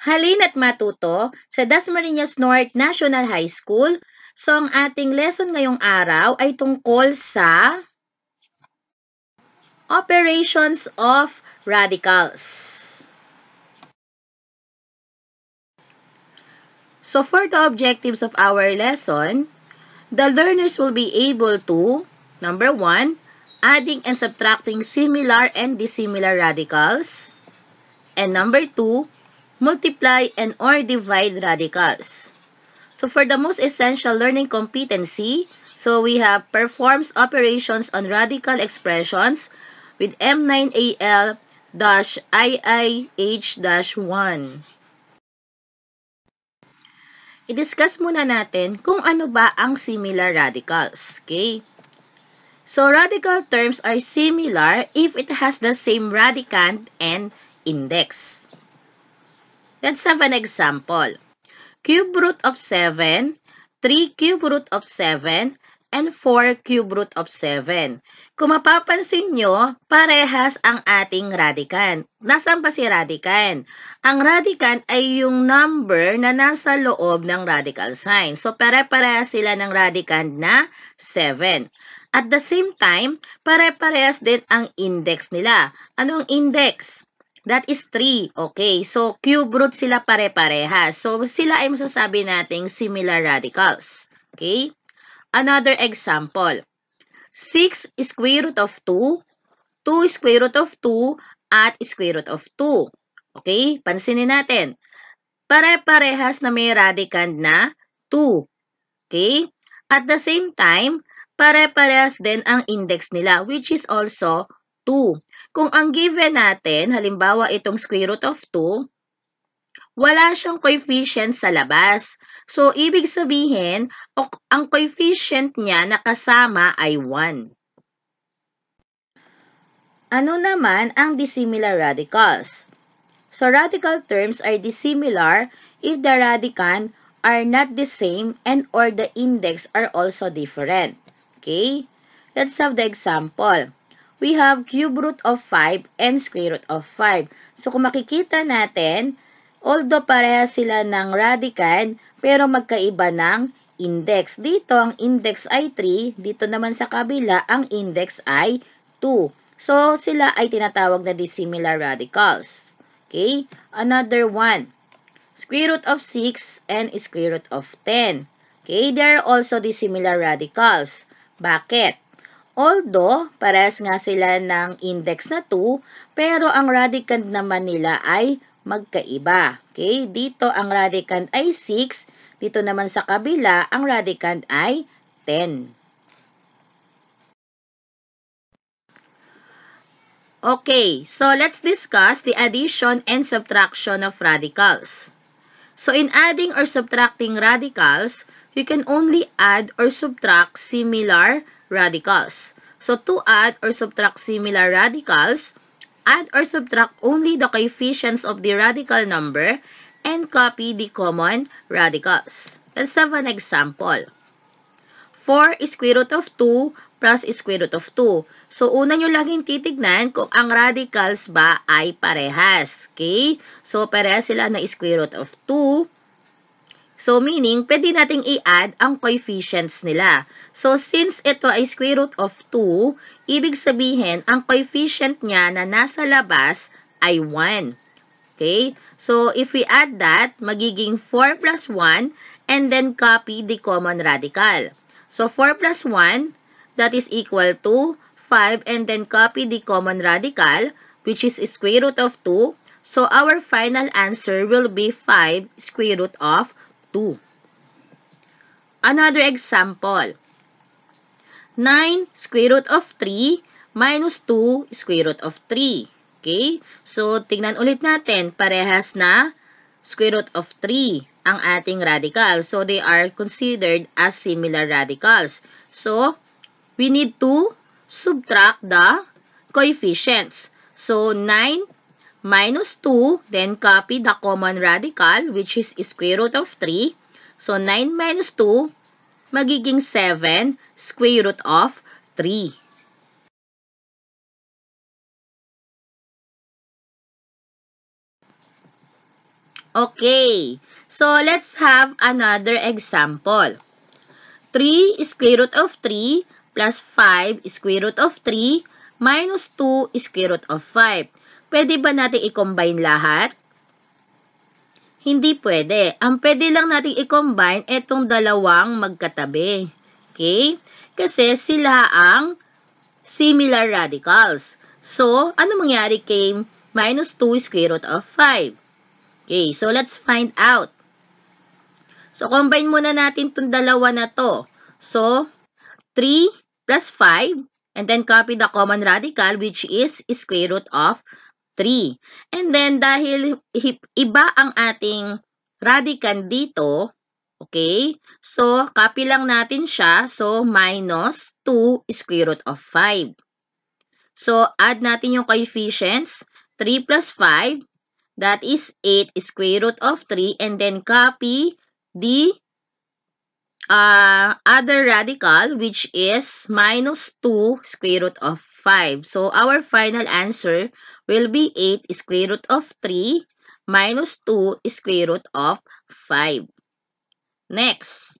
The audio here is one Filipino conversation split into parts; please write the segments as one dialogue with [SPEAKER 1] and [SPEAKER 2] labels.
[SPEAKER 1] Halina't matuto sa Dasmariñas North National High School. So, ang ating lesson ngayong araw ay tungkol sa Operations of Radicals. So, for the objectives of our lesson, the learners will be able to, number one, adding and subtracting similar and dissimilar radicals, and number two, multiply, and or divide radicals. So for the most essential learning competency, so we have performs operations on radical expressions with M9AL-IIH-1. I-discuss muna natin kung ano ba ang similar radicals. Okay? So, radical terms are similar if it has the same radicand and index. Let's have an example. Cube root of 7, 3 cube root of 7, and 4 cube root of 7. Kung mapapansin nyo, parehas ang ating radicand. Nasaan ba si radicand? Ang radicand ay yung number na nasa loob ng radical sign. So, pare-parehas sila ng radicand na 7. At the same time, pare-parehas din ang index nila. Ano ang index? That is 3. Okay, so cube root sila pare-parehas. So, sila ay masasabi nating similar radicals. Okay? Another example. 6 square root of 2, 2 square root of 2, at square root of 2. Okay? Pansinin natin. Pare-parehas na may radicand na 2. Okay? At the same time, pare-parehas din ang index nila, which is also 2. Kung ang given natin, halimbawa itong square root of 2, wala siyang coefficient sa labas. So, ibig sabihin, ang coefficient niya na kasama ay 1. Ano naman ang dissimilar radicals? So, radical terms are dissimilar if the radicand are not the same and or the index are also different. Okay? Let's have the example we have cube root of 5 and square root of 5. So, kung makikita natin, although pareha sila ng radicand, pero magkaiba ng index. Dito, ang index ay 3. Dito naman sa kabila, ang index ay 2. So, sila ay tinatawag na dissimilar radicals. Okay? Another one. Square root of 6 and square root of 10. Okay? They are also dissimilar radicals. Bakit? Although, parehas nga sila ng index na 2, pero ang radicand naman nila ay magkaiba. Okay? Dito ang radicand ay 6, dito naman sa kabila ang radicand ay 10. Okay, so let's discuss the addition and subtraction of radicals. So in adding or subtracting radicals, you can only add or subtract similar radicals. So, to add or subtract similar radicals, add or subtract only the coefficients of the radical number and copy the common radicals. Let's have an example. 4 square root of 2 plus square root of 2. So, una nyo laging titignan kung ang radicals ba ay parehas. Okay? So, parehas sila ng square root of 2 So, meaning, pwede nating i-add ang coefficients nila. So, since ito ay square root of 2, ibig sabihin, ang coefficient niya na nasa labas ay 1. Okay? So, if we add that, magiging 4 plus 1, and then copy the common radical. So, 4 plus 1, that is equal to 5, and then copy the common radical, which is square root of 2. So, our final answer will be 5 square root of 2. Another example. 9 square root of 3 minus 2 square root of 3. Okay? So, tingnan ulit natin. Parehas na square root of 3 ang ating radical. So, they are considered as similar radicals. So, we need to subtract the coefficients. So, 9 minus 2, then copy the common radical, which is square root of 3. So, 9 minus 2, magiging 7, square root of 3. Okay, so let's have another example. 3 square root of 3 plus 5 square root of 3 minus 2 square root of 5. Pwede ba natin i-combine lahat? Hindi pwede. Ang pwede lang natin i-combine itong dalawang magkatabi. Okay? Kasi sila ang similar radicals. So, ano mangyari kay minus 2 square root of 5? Okay, so let's find out. So, combine muna natin itong dalawa na to. So, 3 plus 5 and then copy the common radical which is square root of 3. And then, dahil iba ang ating radicand dito, okay, so copy lang natin siya. So, minus 2 square root of 5. So, add natin yung coefficients. 3 plus 5, that is 8 square root of 3. And then, copy the uh, other radical which is minus 2 square root of 5. So our final answer will be 8 square root of 3 minus 2 square root of 5. Next,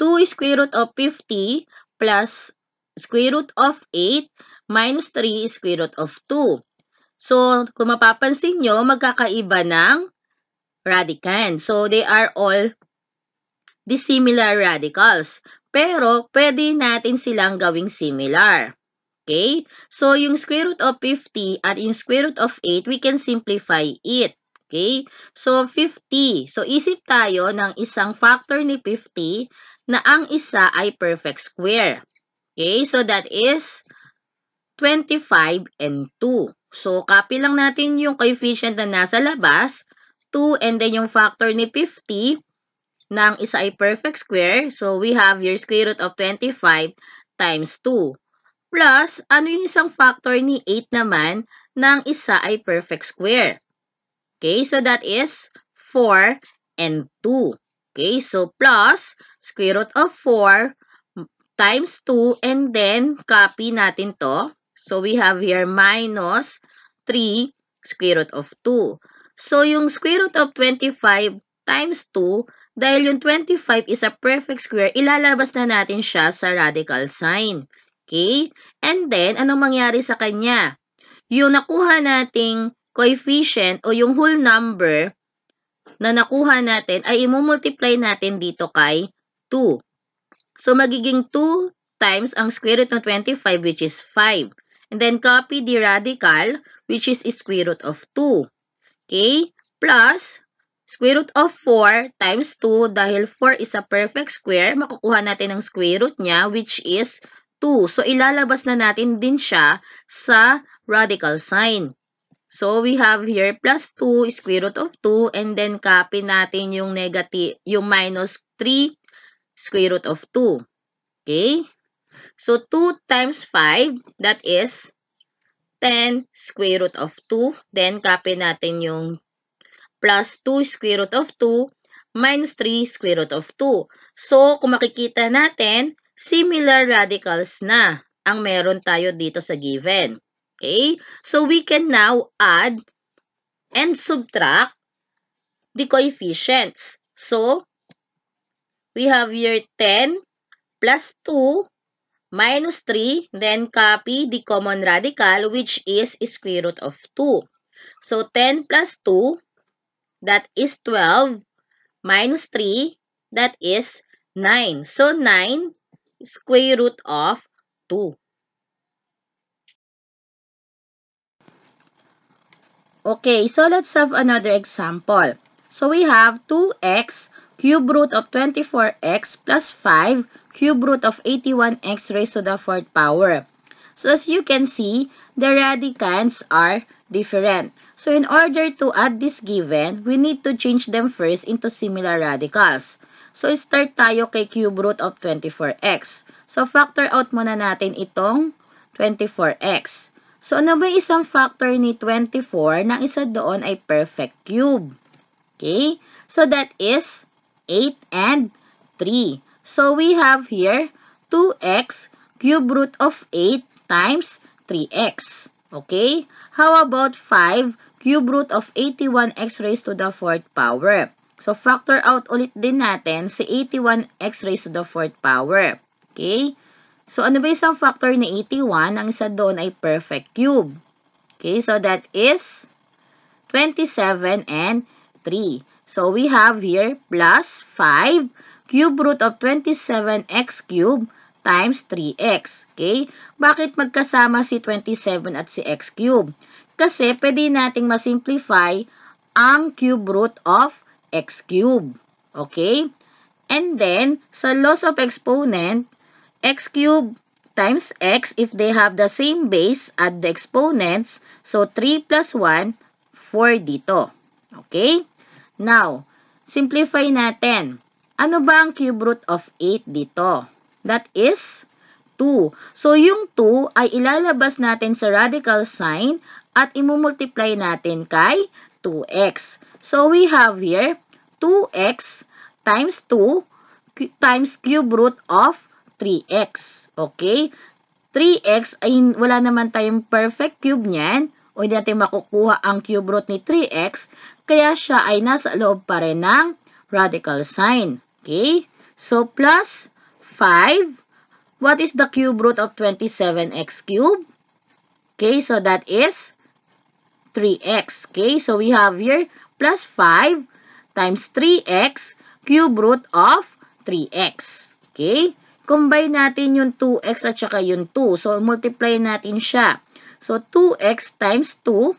[SPEAKER 1] 2 square root of 50 plus square root of 8 minus 3 square root of 2. So, kung mapapansin nyo, magkakaiba ng radicand. So, they are all dissimilar radicals. Pero, pwede natin silang gawing similar. Okay? So, yung square root of 50 at yung square root of 8, we can simplify it. Okay? So, 50. So, isip tayo ng isang factor ni 50 na ang isa ay perfect square. Okay? So, that is 25 and 2. So, copy lang natin yung coefficient na nasa labas, 2, and then yung factor ni 50, na ang isa ay perfect square. So, we have your square root of 25 times 2. Plus, ano yung isang factor ni 8 naman na ang isa ay perfect square? Okay, so that is 4 and 2. Okay, so plus square root of 4 times 2 and then copy natin to. So, we have here minus 3 square root of 2. So, yung square root of 25 times 2 dahil yung 25 is a perfect square, ilalabas na natin siya sa radical sign. Okay? And then, anong mangyari sa kanya? Yung nakuha nating coefficient o yung whole number na nakuha natin ay imumultiply natin dito kay 2. So, magiging 2 times ang square root ng 25 which is 5. And then, copy the radical which is square root of 2. Okay? Plus, Square root of 4 times 2 dahil 4 is a perfect square, makukuha natin ang square root niya which is 2. So, ilalabas na natin din siya sa radical sign. So, we have here plus 2, square root of 2, and then copy natin yung, negative, yung minus 3, square root of 2. Okay? So, 2 times 5, that is 10 square root of 2. Then, copy natin yung plus 2 square root of 2 minus 3 square root of 2. So, kung makikita natin, similar radicals na ang meron tayo dito sa given. Okay? So, we can now add and subtract the coefficients. So, we have here 10 plus 2 minus 3, then copy the common radical which is square root of 2. So, 10 plus 2 that is 12 minus 3 that is 9. So 9 square root of 2. Okay, so let's have another example. So we have 2x cube root of 24x plus 5 cube root of 81x raised to the fourth power. So as you can see, the radicands are different. So in order to add this given, we need to change them first into similar radicals. So start tayo kay cube root of 24x. So factor out muna natin itong 24x. So ano ba isang factor ni 24 na isa doon ay perfect cube? Okay? So that is 8 and 3. So we have here 2x cube root of 8 times 3x. Okay? How about 5? Cube root of 81 x raised to the 4th power. So, factor out ulit din natin si 81 x raised to the 4th power. Okay? So, ano ba isang factor na 81? Ang isa doon ay perfect cube. Okay? So, that is 27 and 3. So, we have here plus 5 cube root of 27x cube times 3x. Okay? Bakit magkasama si 27 at si x cube? Kasi pwede nating masimplify ang cube root of x cube. Okay? And then, sa loss of exponent, x cube times x, if they have the same base at the exponents, so 3 plus 1, 4 dito. Okay? Now, simplify natin. Ano ba ang cube root of 8 dito? That is 2. So, yung 2 ay ilalabas natin sa radical sign at imumultiply natin kay 2x. So, we have here 2x times 2 times cube root of 3x. Okay? 3x ay wala naman tayong perfect cube niyan. O hindi natin makukuha ang cube root ni 3x. Kaya siya ay nasa loob pa rin ng radical sign. Okay? So, plus 5, what is the cube root of 27x cubed? Okay, so that is 3x. Okay, so we have here plus 5 times 3x cube root of 3x. Okay, combine natin yung 2x at saka yung 2. So, multiply natin siya. So, 2x times 2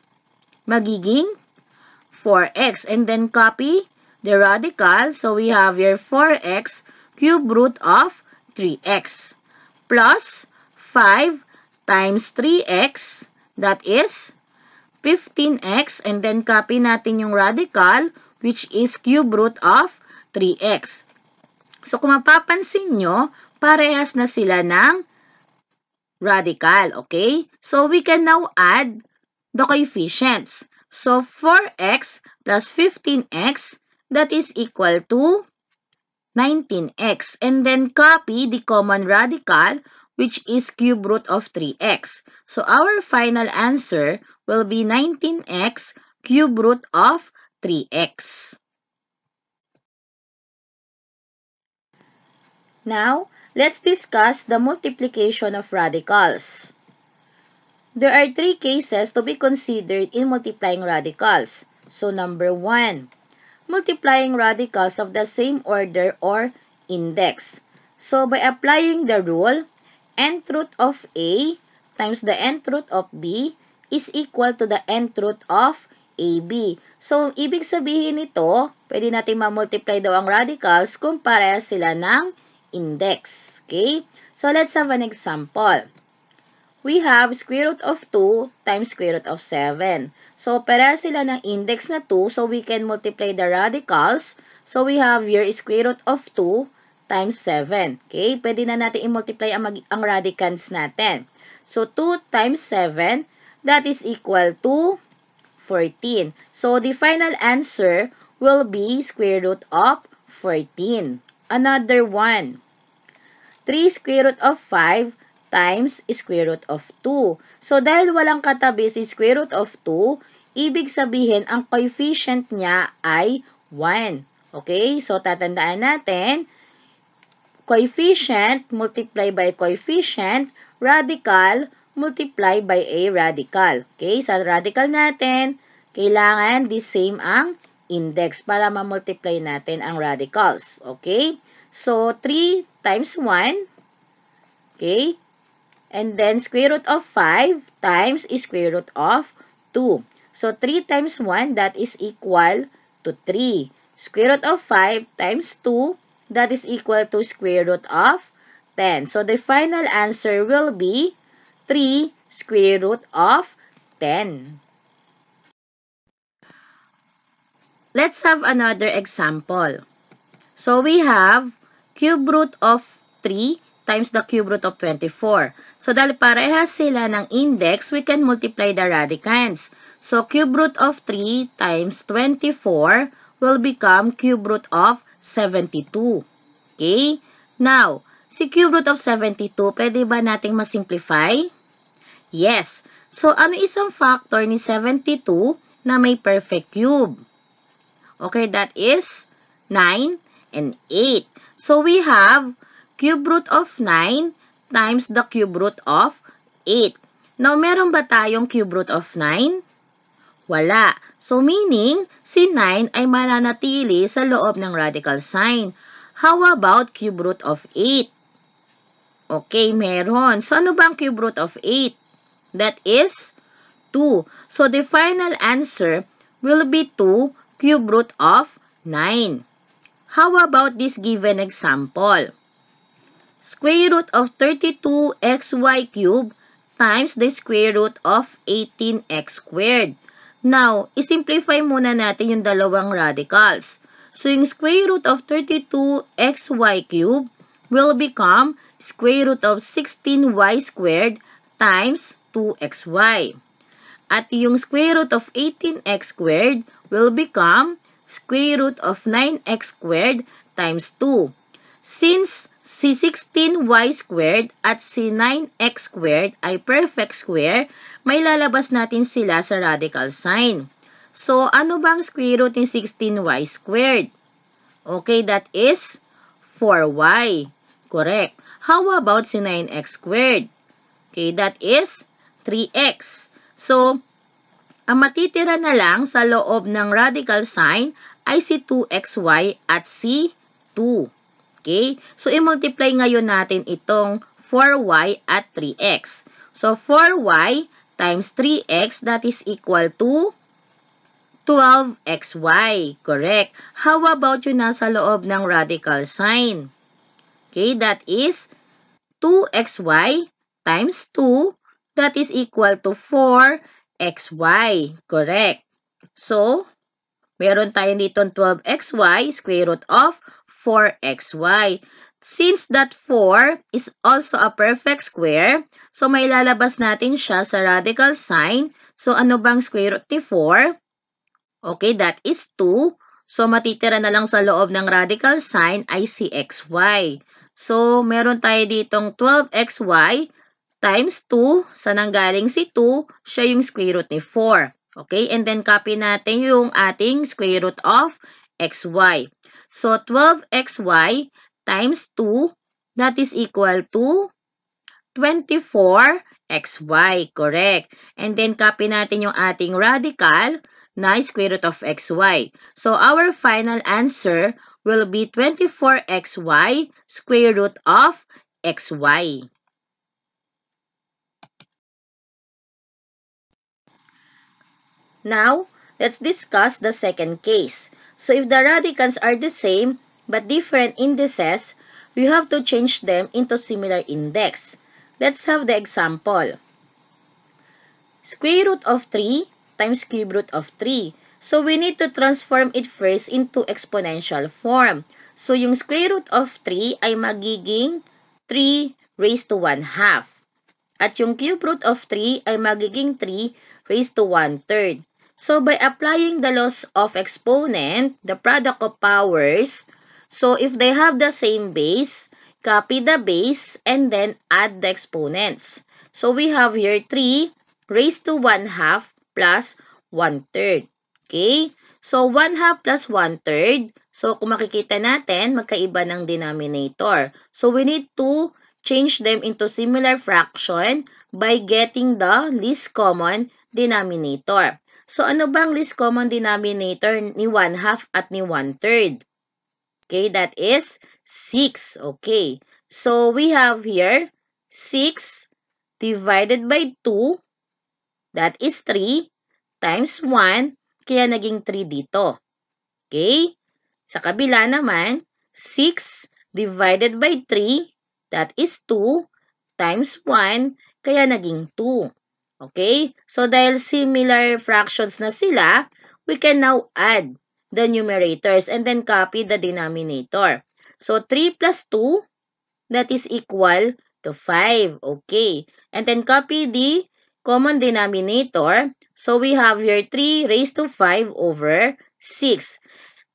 [SPEAKER 1] magiging 4x. And then copy the radical. So, we have here 4x cube root of 3x plus 5 times 3x that is 15x and then copy natin yung radical which is cube root of 3x. So kung mapapansin nyo, parehas na sila ng radical, okay? So we can now add the coefficients. So 4x plus 15x that is equal to 19x and then copy the common radical which is cube root of 3x. So our final answer will be 19x cube root of 3x. Now, let's discuss the multiplication of radicals. There are three cases to be considered in multiplying radicals. So number 1, multiplying radicals of the same order or index. So, by applying the rule, nth root of A times the nth root of B is equal to the nth root of AB. So, ibig sabihin nito, pwede natin ma-multiply daw ang radicals kung pareha sila ng index. Okay? So, let's have an example we have square root of 2 times square root of 7. So, pera sila ng index na 2. So, we can multiply the radicals. So, we have here square root of 2 times 7. Okay? Pwede na natin i-multiply ang, ang radicans natin. So, 2 times 7, that is equal to 14. So, the final answer will be square root of 14. Another one. 3 square root of 5 times square root of 2. So, dahil walang katabi si square root of 2, ibig sabihin ang coefficient niya ay 1. Okay? So, tatandaan natin, coefficient multiply by coefficient, radical multiply by a radical. Okay? Sa radical natin, kailangan the same ang index para ma-multiply natin ang radicals. Okay? So, 3 times 1. Okay? And then square root of 5 times square root of 2. So 3 times 1, that is equal to 3. Square root of 5 times 2, that is equal to square root of 10. So the final answer will be 3 square root of 10. Let's have another example. So we have cube root of 3 times the cube root of 24. So, dahil parehas sila ng index, we can multiply the radicands. So, cube root of 3 times 24 will become cube root of 72. Okay? Now, si cube root of 72, pwede ba nating masimplify? Yes. So, ano isang factor ni 72 na may perfect cube? Okay, that is 9 and 8. So, we have cube root of 9 times the cube root of 8. Now, meron ba tayong cube root of 9? Wala. So, meaning, si 9 ay mananatili sa loob ng radical sign. How about cube root of 8? Okay, meron. So, ano ba ang cube root of 8? That is 2. So, the final answer will be 2 cube root of 9. How about this given example? square root of 32xy cubed times the square root of 18x squared. Now, isimplify muna natin yung dalawang radicals. So, yung square root of 32xy cubed will become square root of 16y squared times 2xy. At yung square root of 18x squared will become square root of 9x squared times 2. Since Si 16y squared at si 9x squared ay perfect square, may lalabas natin sila sa radical sign. So, ano bang square root ni 16y squared? Okay, that is 4y. Correct. How about si 9x squared? Okay, that is 3x. So, ang matitira na lang sa loob ng radical sign ay si 2xy at si 2. Okay? So, i-multiply ngayon natin itong 4y at 3x. So, 4y times 3x, that is equal to 12xy. Correct. How about yung nasa loob ng radical sign? Okay, that is 2xy times 2, that is equal to 4xy. Correct. So, meron tayo dito 12xy, square root of 4xy. Since that 4 is also a perfect square, so may lalabas natin siya sa radical sign. So, ano bang square root ni 4? Okay, that is 2. So, matitira na lang sa loob ng radical sign ay si xy. So, meron tayo ditong 12xy times 2. Sa nanggaling si 2, siya yung square root ni 4. Okay, and then copy natin yung ating square root of xy. So, 12xy times 2, that is equal to 24xy. Correct. And then, copy natin yung ating radical na square root of xy. So, our final answer will be 24xy square root of xy. Now, let's discuss the second case. So if the radicands are the same but different indices, we have to change them into similar index. Let's have the example. Square root of 3 times cube root of 3. So we need to transform it first into exponential form. So yung square root of 3 ay magiging 3 raised to 1 half. At yung cube root of 3 ay magiging 3 raised to 1 third. So, by applying the laws of exponent, the product of powers, so if they have the same base, copy the base and then add the exponents. So, we have here 3 raised to 1 half plus 1 third. Okay? So, 1 half plus 1 third. So, kung makikita natin, magkaiba ng denominator. So, we need to change them into similar fraction by getting the least common denominator. So, ano bang least common denominator ni 1 half at ni 1 third? Okay, that is 6. Okay, so we have here 6 divided by 2, that is 3, times 1, kaya naging 3 dito. Okay, sa kabila naman, 6 divided by 3, that is 2, times 1, kaya naging 2. Okay? So, dahil similar fractions na sila, we can now add the numerators and then copy the denominator. So, 3 plus 2, that is equal to 5. Okay. And then copy the common denominator. So, we have here 3 raised to 5 over 6.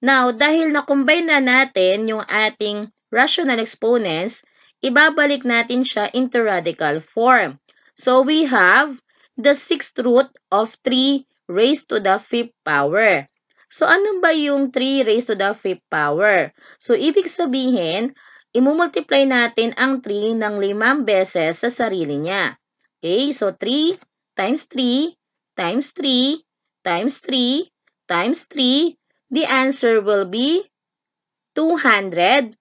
[SPEAKER 1] Now, dahil na-combine na natin yung ating rational exponents, ibabalik natin siya into radical form. So, we have the sixth root of 3 raised to the fifth power. So, ano ba yung 3 raised to the fifth power? So, ibig sabihin, imumultiply natin ang 3 ng limang beses sa sarili niya. Okay? So, 3 times 3 times 3 times 3 times 3. The answer will be 243.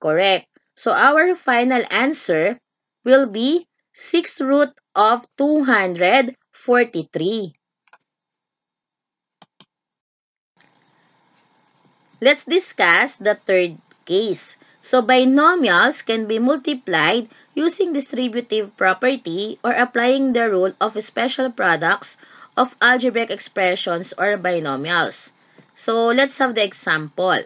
[SPEAKER 1] Correct. So, our final answer will be six root of two hundred forty-three. Let's discuss the third case. So binomials can be multiplied using distributive property or applying the rule of special products of algebraic expressions or binomials. So let's have the example.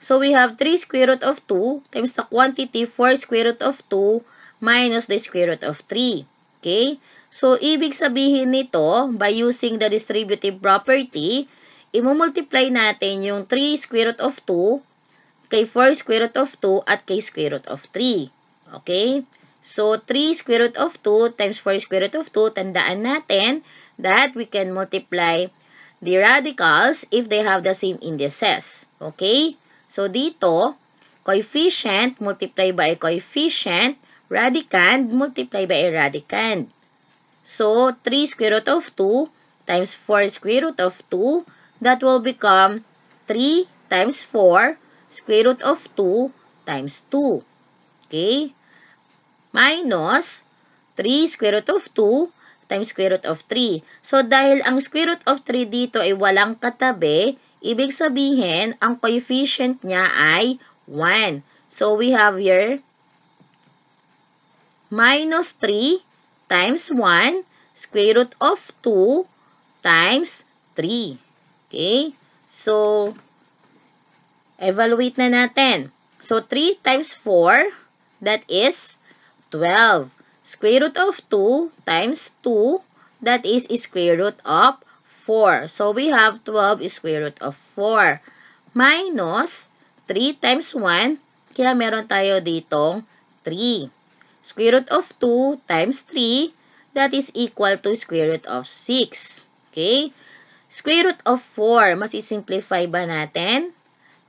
[SPEAKER 1] So we have 3 square root of 2 times the quantity 4 square root of 2 minus the square root of 3. Okay? So, ibig sabihin nito, by using the distributive property, imumultiply natin yung 3 square root of 2 kay 4 square root of 2 at kay square root of 3. Okay? So, 3 square root of 2 times 4 square root of 2, tandaan natin that we can multiply the radicals if they have the same indices. Okay? So, dito, coefficient multiplied by coefficient radicand multiply by a radicand. So, 3 square root of 2 times 4 square root of 2, that will become 3 times 4 square root of 2 times 2. Okay? Minus 3 square root of 2 times square root of 3. So, dahil ang square root of 3 dito ay walang katabi, ibig sabihin, ang coefficient niya ay 1. So, we have here minus 3 times 1 square root of 2 times 3. Okay? So, evaluate na natin. So, 3 times 4, that is 12. Square root of 2 times 2, that is square root of 4. So, we have 12 square root of 4 minus 3 times 1, kaya meron tayo ditong 3 square root of 2 times 3, that is equal to square root of 6. Okay? Square root of 4, mas simplify ba natin?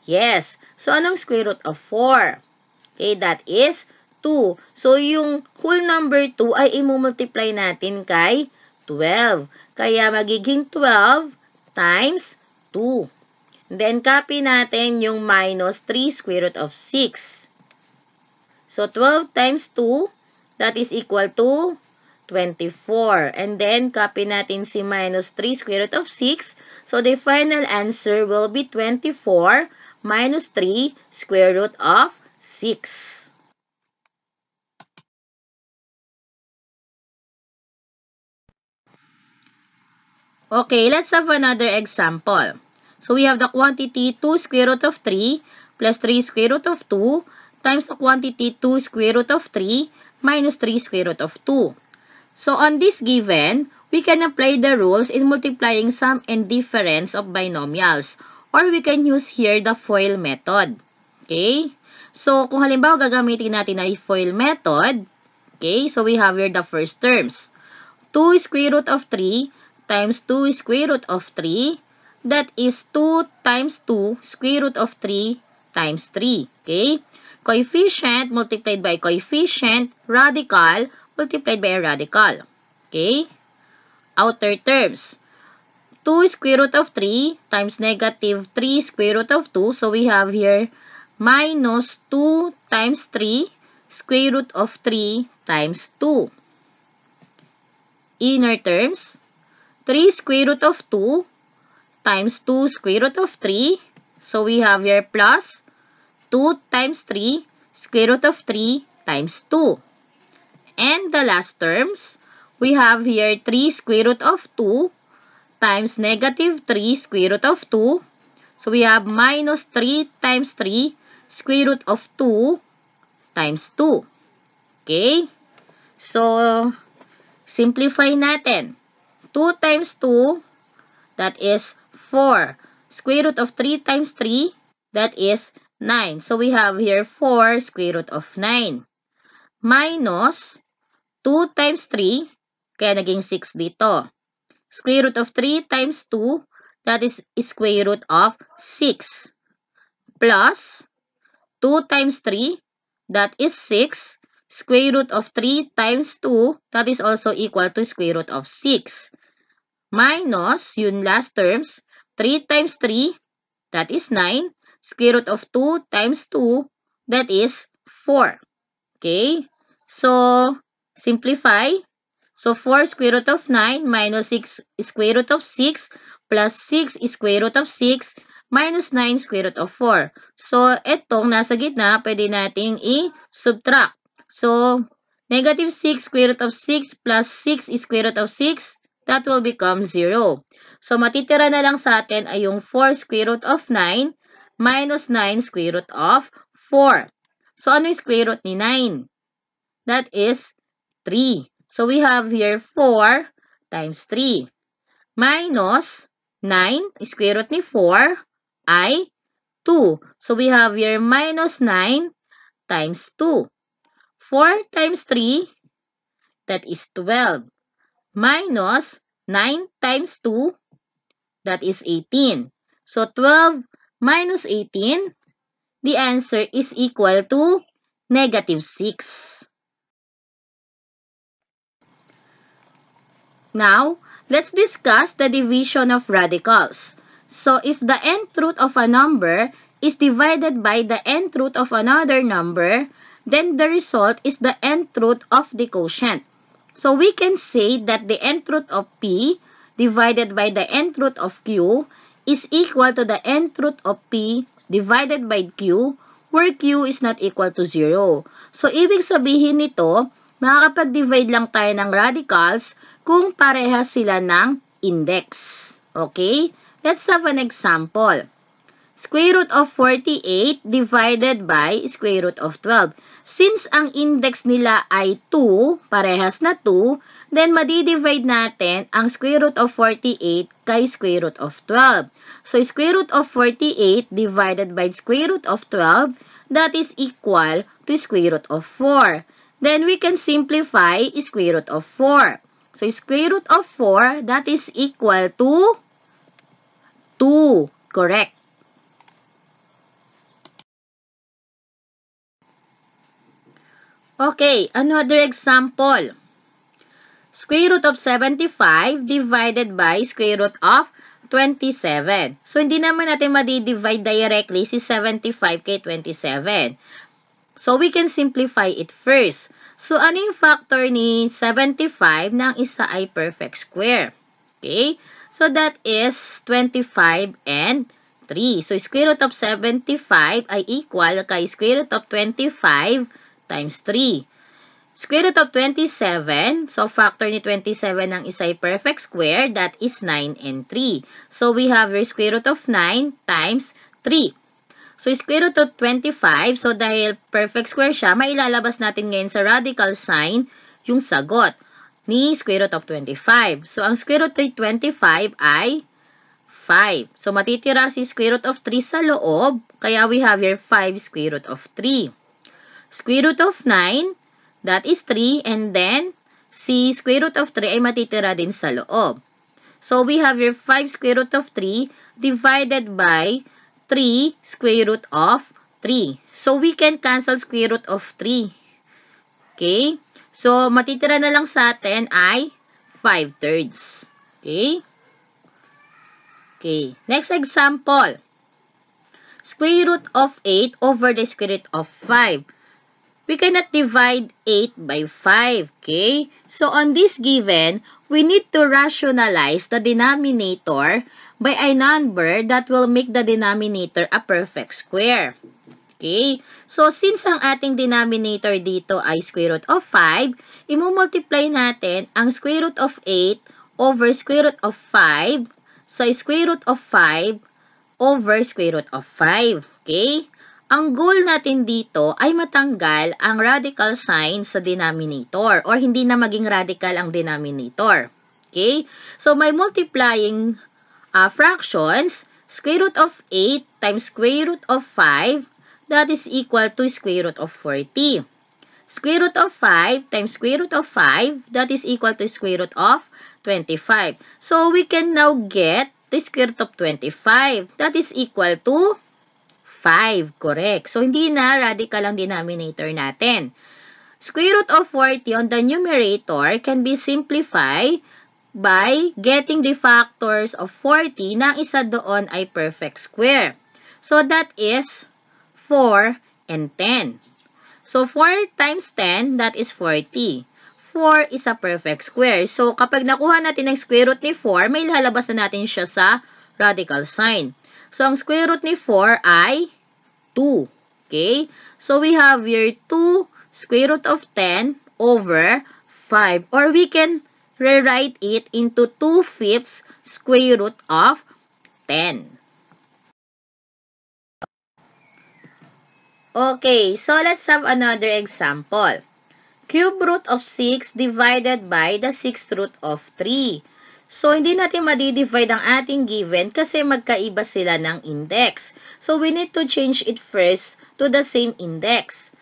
[SPEAKER 1] Yes. So, anong square root of 4? Okay, that is 2. So, yung whole number 2 ay imumultiply natin kay 12. Kaya, magiging 12 times 2. Then, copy natin yung minus 3 square root of 6. So 12 times 2, that is equal to 24. And then, copy natin si minus 3 square root of 6. So the final answer will be 24 minus 3 square root of 6. Okay, let's have another example. So we have the quantity 2 square root of 3 plus 3 square root of 2 times the quantity 2 square root of 3 minus 3 square root of 2. So on this given, we can apply the rules in multiplying sum and difference of binomials or we can use here the FOIL method. Okay? So kung halimbawa gagamitin natin ay FOIL method, okay? So we have here the first terms. 2 square root of 3 times 2 square root of 3 that is 2 times 2 square root of 3 times 3. Okay? coefficient multiplied by coefficient, radical multiplied by a radical. Okay? Outer terms. 2 square root of 3 times negative 3 square root of 2. So, we have here minus 2 times 3 square root of 3 times 2. Inner terms, 3 square root of 2 times 2 square root of 3. So, we have here plus 2 times 3, square root of 3 times 2. And the last terms, we have here 3 square root of 2 times negative 3 square root of 2. So we have minus 3 times 3 square root of 2 times 2. Okay? So, simplify natin. 2 times 2, that is 4. Square root of 3 times 3, that is 9. So we have here 4 square root of 9 minus 2 times 3, kaya naging 6 dito. Square root of 3 times 2, that is square root of 6. Plus 2 times 3, that is 6. Square root of 3 times 2, that is also equal to square root of 6. Minus, yun last terms, 3 times 3, that is 9 square root of 2 times 2, that is 4. Okay? So, simplify. So, 4 square root of 9 minus 6 square root of 6 plus 6 square root of 6 minus 9 square root of 4. So, itong nasa gitna, pwede nating i-subtract. So, negative 6 square root of 6 plus 6 square root of 6, that will become 0. So, matitira na lang sa atin ay yung 4 square root of 9 minus 9 square root of 4. So, ano yung square root ni 9? That is 3. So, we have here 4 times 3 minus 9 square root ni 4 ay 2. So, we have here minus 9 times 2. 4 times 3, that is 12. Minus 9 times 2, that is 18. So, 12 minus 18? The answer is equal to negative 6. Now, let's discuss the division of radicals. So, if the nth root of a number is divided by the nth root of another number, then the result is the nth root of the quotient. So, we can say that the nth root of P divided by the nth root of Q is equal to the nth root of P divided by Q where Q is not equal to 0. So, ibig sabihin nito, makakapag-divide lang tayo ng radicals kung parehas sila ng index. Okay? Let's have an example. Square root of 48 divided by square root of 12. Since ang index nila ay 2, parehas na 2, Then, madi-divide natin ang square root of 48 kay square root of 12. So, square root of 48 divided by square root of 12, that is equal to square root of 4. Then, we can simplify square root of 4. So, square root of 4, that is equal to 2. Correct. Okay, another example square root of 75 divided by square root of 27. So, hindi naman natin madi-divide directly si 75 kay 27. So, we can simplify it first. So, ano yung factor ni 75 na ang isa ay perfect square? Okay? So, that is 25 and 3. So, square root of 75 ay equal kay square root of 25 times 3. Square root of 27, so factor ni 27 ang isa perfect square, that is 9 and 3. So we have your square root of 9 times 3. So square root of 25, so dahil perfect square siya, mailalabas natin ngayon sa radical sign yung sagot ni square root of 25. So ang square root of 25 ay 5. So matitira si square root of 3 sa loob, kaya we have your 5 square root of 3. Square root of 9 That is 3. And then, C square root of 3 ay matitira din sa loob. So, we have your 5 square root of 3 divided by 3 square root of 3. So, we can cancel square root of 3. Okay? So, matitira na lang sa atin ay 5 thirds. Okay? Okay. Next example. Square root of 8 over the square root of 5 we cannot divide 8 by 5, okay? So, on this given, we need to rationalize the denominator by a number that will make the denominator a perfect square. Okay? So, since ang ating denominator dito ay square root of 5, imumultiply natin ang square root of 8 over square root of 5 sa square root of 5 over square root of 5. Okay? Ang goal natin dito ay matanggal ang radical sign sa denominator or hindi na maging radical ang denominator. Okay? So, may multiplying uh, fractions, square root of 8 times square root of 5, that is equal to square root of 40. Square root of 5 times square root of 5, that is equal to square root of 25. So, we can now get the square root of 25. That is equal to 5. Correct. So, hindi na radical ang denominator natin. Square root of 40 on the numerator can be simplified by getting the factors of 40 na isa doon ay perfect square. So, that is 4 and 10. So, 4 times 10, that is 40. 4 is a perfect square. So, kapag nakuha natin ang square root ni 4, may lalabas na natin siya sa radical sign. So, ang square root ni 4 ay 2. Okay? So, we have here 2 square root of 10 over 5. Or we can rewrite it into 2 fifths square root of 10. Okay, so let's have another example. Cube root of 6 divided by the 6th root of 3. So, hindi natin madi-divide ang ating given kasi magkaiba sila ng index. So, we need to change it first to the same index.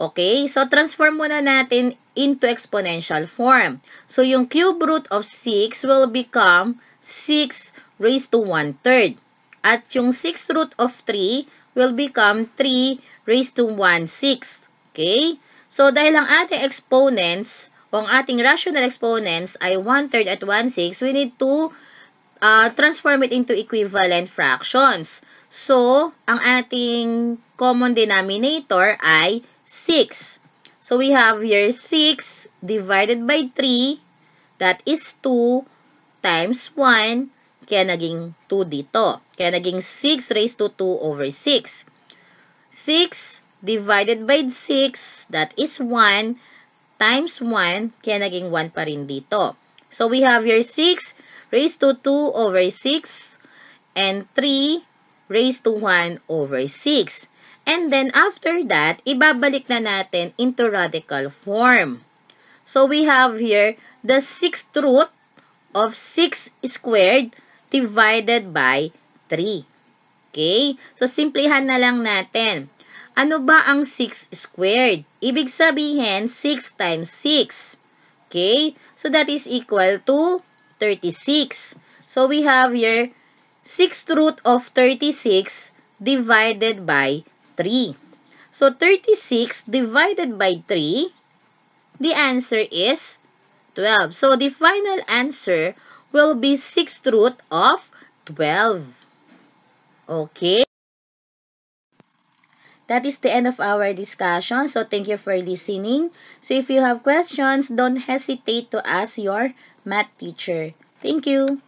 [SPEAKER 1] Okay? So, transform muna natin into exponential form. So, yung cube root of 6 will become 6 raised to 1 third. At yung 6 root of 3 will become 3 raised to 1 sixth. Okay? So, dahil ang ating exponents kung ating rational exponents ay 1 third at 1 6, we need to uh, transform it into equivalent fractions. So, ang ating common denominator ay 6. So, we have here 6 divided by 3, that is 2 times 1, kaya naging 2 dito. Kaya naging 6 raised to 2 over 6. 6 divided by 6, that is 1, times 1, kaya naging 1 pa rin dito. So, we have here 6 raised to 2 over 6 and 3 raised to 1 over 6. And then, after that, ibabalik na natin into radical form. So, we have here the 6th root of 6 squared divided by 3. Okay? So, simplihan na lang natin. Ano ba ang 6 squared? Ibig sabihin, 6 times 6. Okay? So, that is equal to 36. So, we have here 6th root of 36 divided by 3. So, 36 divided by 3, the answer is 12. So, the final answer will be 6th root of 12. Okay? That is the end of our discussion. So thank you for listening. So if you have questions, don't hesitate to ask your math teacher. Thank you.